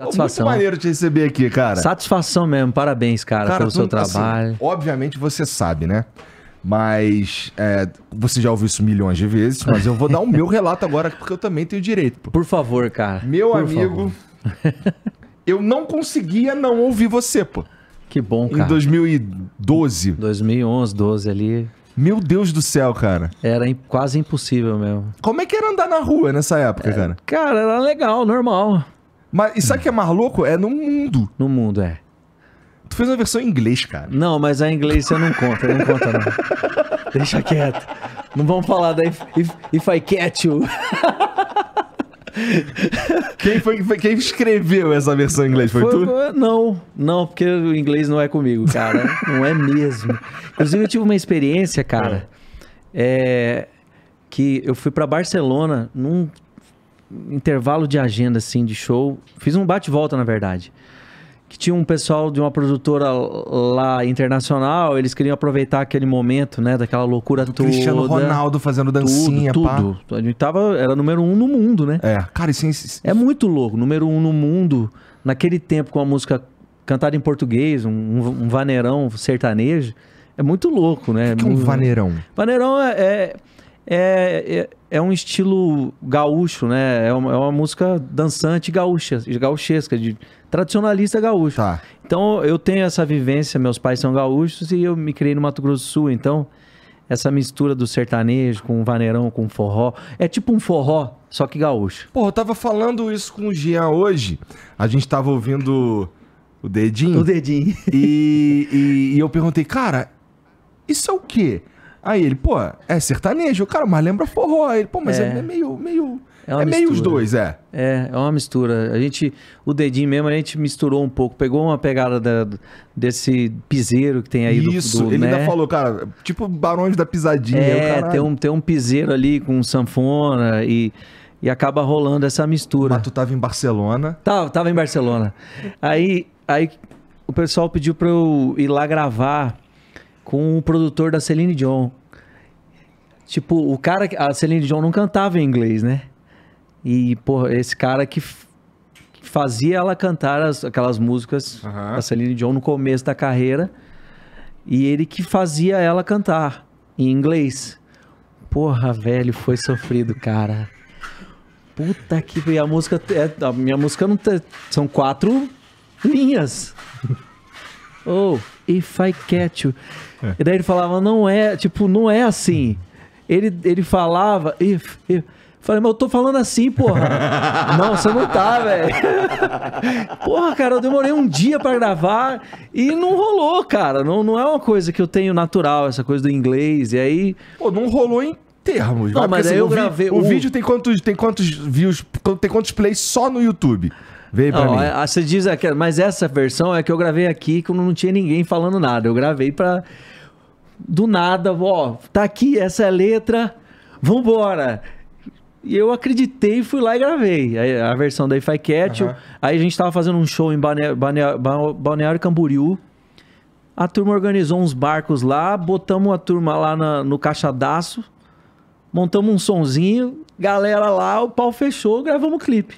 Satisfação. Muito maneiro te receber aqui, cara. Satisfação mesmo, parabéns, cara, cara pelo tu, seu assim, trabalho. Assim, obviamente você sabe, né? Mas é, você já ouviu isso milhões de vezes, mas eu vou dar o meu relato agora, porque eu também tenho direito. Pô. Por favor, cara. Meu Por amigo, eu não conseguia não ouvir você, pô. Que bom, cara. Em 2012. 2011, 12 ali. Meu Deus do céu, cara. Era quase impossível mesmo. Como é que era andar na rua nessa época, é, cara? Cara, era legal, normal. Mas, e sabe o que é mais louco? É no mundo. No mundo, é. Tu fez uma versão em inglês, cara. Não, mas a inglês você não conta, não conta não. Deixa quieto. Não vamos falar da if, if, if I catch you. Quem, foi, foi, quem escreveu essa versão em inglês? Foi, foi tu? Não, não, porque o inglês não é comigo, cara. não é mesmo. Inclusive, eu tive uma experiência, cara, é. É, que eu fui para Barcelona num intervalo de agenda, assim, de show. Fiz um bate-volta, na verdade. Que tinha um pessoal de uma produtora lá internacional, eles queriam aproveitar aquele momento, né? Daquela loucura Do toda. Cristiano Ronaldo fazendo dancinha, tudo, tudo. Pá. tava, era número um no mundo, né? É, cara, isso, é isso... É muito louco, número um no mundo, naquele tempo com a música cantada em português, um, um vaneirão sertanejo. É muito louco, né? O que, que é um vaneirão? Vaneirão é, é é, é, é, um estilo gaúcho, né? É uma, é uma música dançante gaúcha, gaúchesca, de tradicionalista gaúcho. Tá. Então eu tenho essa vivência, meus pais são gaúchos e eu me criei no Mato Grosso do Sul, então essa mistura do sertanejo com o vaneirão, com o forró, é tipo um forró, só que gaúcho. Pô, eu tava falando isso com o Jean hoje, a gente tava ouvindo o Dedinho. O Dedinho. E, e, e eu perguntei, cara, isso é o quê? Aí ele, pô, é sertanejo, cara, mas lembra forró. Aí ele, pô, mas é, é, é meio. meio... É, é meio os dois, é. É, é uma mistura. A gente, o dedinho mesmo, a gente misturou um pouco. Pegou uma pegada da, desse piseiro que tem aí Isso, do, do, ele né? ainda falou, cara, tipo Barões da Pisadinha. É, tem um, tem um piseiro ali com sanfona e, e acaba rolando essa mistura. Mas tu tava em Barcelona. Tava, tá, tava em Barcelona. Aí, aí o pessoal pediu pra eu ir lá gravar com o produtor da Celine Dion. Tipo, o cara. A Celine Dion não cantava em inglês, né? E, porra, esse cara que fazia ela cantar as, aquelas músicas uhum. da Celine Dion no começo da carreira. E ele que fazia ela cantar em inglês. Porra, velho, foi sofrido, cara. Puta que. E a música. É, a minha música não tem. São quatro linhas. Oh, if I catch you. É. E daí ele falava, não é, tipo, não é assim ele, ele falava. If, if. Falei, mas eu tô falando assim, porra. não, você não tá, velho. porra, cara, eu demorei um dia para gravar e não rolou, cara. Não, não é uma coisa que eu tenho natural, essa coisa do inglês. E aí. Pô, não rolou em termos. Não, mas aí eu assim, gravei. O, o vídeo tem quantos, tem quantos views, tem quantos plays só no YouTube? Veio pra não, mim. É, ah, você diz aquela, mas essa versão é que eu gravei aqui que não tinha ninguém falando nada. Eu gravei pra do nada, ó, tá aqui essa é letra, vambora. E eu acreditei, fui lá e gravei a versão da If I Catch. Uhum. Aí a gente tava fazendo um show em Balneário, Balneário, Camboriú. A turma organizou uns barcos lá, botamos a turma lá na, no caixadaço, montamos um sonzinho, galera lá, o pau fechou, gravamos o clipe.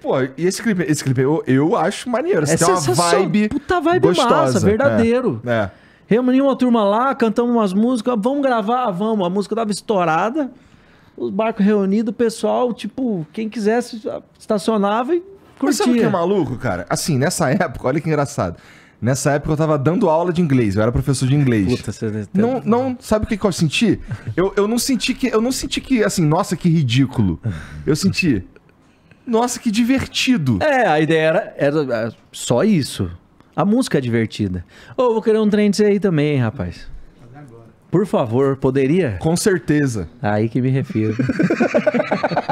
Pô, e esse clipe, esse clipe eu, eu acho maneiro. Você assim, é tem uma vibe. Puta vibe gostosa. massa, é. verdadeiro. é. é. Reuniu uma turma lá, cantamos umas músicas, vamos gravar, vamos. A música tava estourada, os barcos reunidos, o pessoal, tipo, quem quisesse estacionava e curtia. Mas sabe o que é maluco, cara? Assim, nessa época, olha que engraçado. Nessa época eu tava dando aula de inglês, eu era professor de inglês. Puta, você não, não, sabe o que, que eu senti? Eu, eu não senti que, eu não senti que, assim, nossa, que ridículo. Eu senti, nossa, que divertido. É, a ideia era, era é, só isso. A música é divertida. Ô, oh, vou querer um trem desse aí também, rapaz. Por favor, poderia? Com certeza. Aí que me refiro.